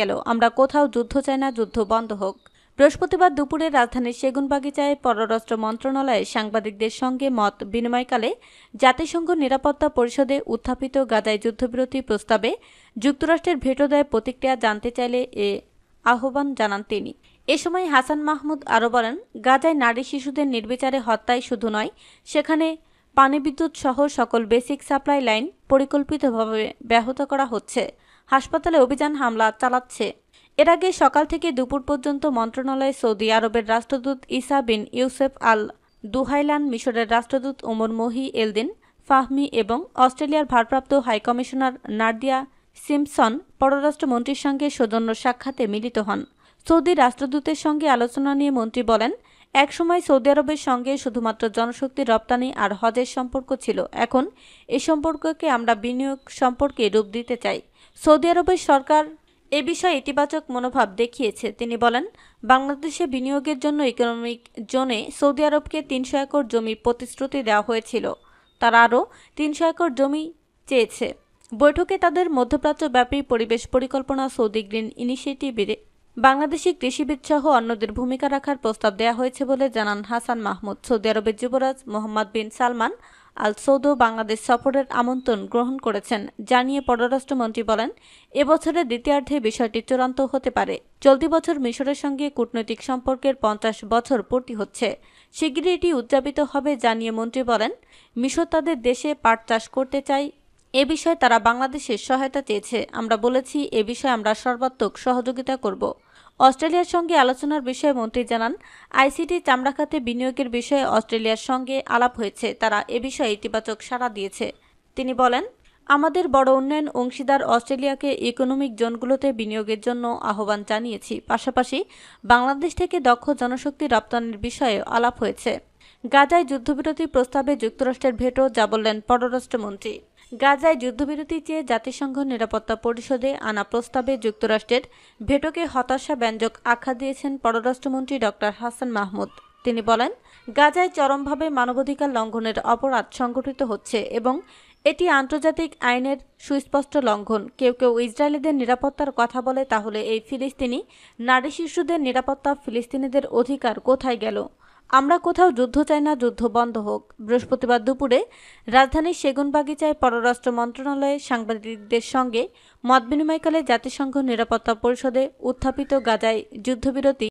গেল আমরা কোথাও যুদ্ধ চাই না যুদ্ধ বন্ধ হোক বৃহস্পতিবার দুপুরে রাজধানীর সেগুনবাগিচায় পররাষ্ট্র মন্ত্রণালয়ে সাংবাদিকদের সঙ্গে মত বিনিময়কালে জাতিসংঘ নিরাপত্তা পরিষদে উত্থাপিত গাজায় যুদ্ধবিরতি প্রস্তাবে যুক্তরাষ্ট্রের ভেটো দেয় প্রতিক্রিয়া জানতে চাইলে এ আহ্বান জানান তিনি এ সময় হাসান মাহমুদ আরও বলেন গাজায় নারী শিশুদের নির্বিচারে হত্যায় শুধু নয় সেখানে পানি বিদ্যুৎ সহ সকল বেসিক সাপ্লাই লাইন পরিকল্পিতভাবে ব্যাহত করা হচ্ছে হাসপাতালে অভিযান হামলা চালাচ্ছে এর আগে সকাল থেকে দুপুর পর্যন্ত মন্ত্রণালয়ে সৌদি আরবের রাষ্ট্রদূত ইসা বিন ইউসেফ আল দুহাইলান মিশরের রাষ্ট্রদূত ওমর মহি এলদিন ফাহমি এবং অস্ট্রেলিয়ার ভারপ্রাপ্ত হাইকমিশনার নার্দিয়া সিমসন পররাষ্ট্রমন্ত্রীর সঙ্গে সৌজন্য সাক্ষাতে মিলিত হন সৌদি রাষ্ট্রদূতের সঙ্গে আলোচনা নিয়ে মন্ত্রী বলেন একসময় সৌদি আরবের সঙ্গে শুধুমাত্র জনশক্তি রপ্তানি আর হজের সম্পর্ক ছিল এখন এ সম্পর্ককে আমরা বিনিয়োগ সম্পর্কে রূপ দিতে চাই সৌদি আরবের সরকার এ বিষয়ে ইতিবাচক মনোভাব দেখিয়েছে তিনি বলেন বাংলাদেশে বিনিয়োগের জন্য ইকোনমিক জোনে সৌদি আরবকে তিনশো একর জমি প্রতিশ্রুতি দেওয়া হয়েছিল তারা আরও তিনশো একর জমি চেয়েছে বৈঠকে তাদের মধ্যপ্রাচ্য ব্যাপী পরিবেশ পরিকল্পনা সৌদি গ্রিন ইনিশিয়েটিভের বাংলাদেশি কৃষিবিদ সহ অন্যদের ভূমিকা রাখার প্রস্তাব দেওয়া হয়েছে বলে জানান হাসান মাহমুদ সৌদি আরবের যুবরাজ মোহাম্মদ বিন সালমান আল সৌদ বাংলাদেশ সফরের আমন্ত্রণ গ্রহণ করেছেন জানিয়ে পররাষ্ট্রমন্ত্রী বলেন এবছরের দ্বিতীয়ার্ধে বিষয়টি চূড়ান্ত হতে পারে চলতি বছর মিশরের সঙ্গে কূটনৈতিক সম্পর্কের পঞ্চাশ বছর পূর্তি হচ্ছে শীঘ্রই এটি উদযাপিত হবে জানিয়ে মন্ত্রী বলেন মিশর তাদের দেশে পাট চাষ করতে চায় এ বিষয়ে তারা বাংলাদেশের সহায়তা চেয়েছে আমরা বলেছি এ বিষয়ে আমরা সর্বাত্মক সহযোগিতা করব অস্ট্রেলিয়ার সঙ্গে আলোচনার বিষয়ে মন্ত্রী জানান আইসিটি চামড়া খাতে বিনিয়োগের বিষয়ে অস্ট্রেলিয়ার সঙ্গে আলাপ হয়েছে তারা এ বিষয়ে ইতিবাচক সাড়া দিয়েছে তিনি বলেন আমাদের বড় উন্নয়ন অংশীদার অস্ট্রেলিয়াকে ইকোনমিক জোনগুলোতে বিনিয়োগের জন্য আহ্বান জানিয়েছি পাশাপাশি বাংলাদেশ থেকে দক্ষ জনশক্তি রপ্তানির বিষয়ে আলাপ হয়েছে গাজায় যুদ্ধবিরতি প্রস্তাবে যুক্তরাষ্ট্রের ভেটো যা বললেন পররাষ্ট্রমন্ত্রী গাজায় যুদ্ধবিরতি চেয়ে জাতিসংঘ নিরাপত্তা পরিষদে আনা প্রস্তাবে যুক্তরাষ্ট্রের ভেটোকে হতাশা ব্যঞ্জক আখ্যা দিয়েছেন পররাষ্ট্রমন্ত্রী ড হাসান মাহমুদ তিনি বলেন গাজায় চরমভাবে মানবাধিকার লঙ্ঘনের অপরাধ সংঘটিত হচ্ছে এবং এটি আন্তর্জাতিক আইনের সুস্পষ্ট লঙ্ঘন কেউ কেউ ইসরায়েলিদের নিরাপত্তার কথা বলে তাহলে এই ফিলিস্তিনি নারী শিশুদের নিরাপত্তা ফিলিস্তিনিদের অধিকার কোথায় গেল আমরা কোথাও যুদ্ধ চাই না যুদ্ধ বন্ধ হোক বৃহস্পতিবার দুপুরে রাজধানীর সেগুনবাগিচায় পররাষ্ট্র মন্ত্রণালয়ে সাংবাদিকদের সঙ্গে মতবিনিময়কালে জাতিসংঘ নিরাপত্তা পরিষদে উত্থাপিত গাজায় যুদ্ধবিরতি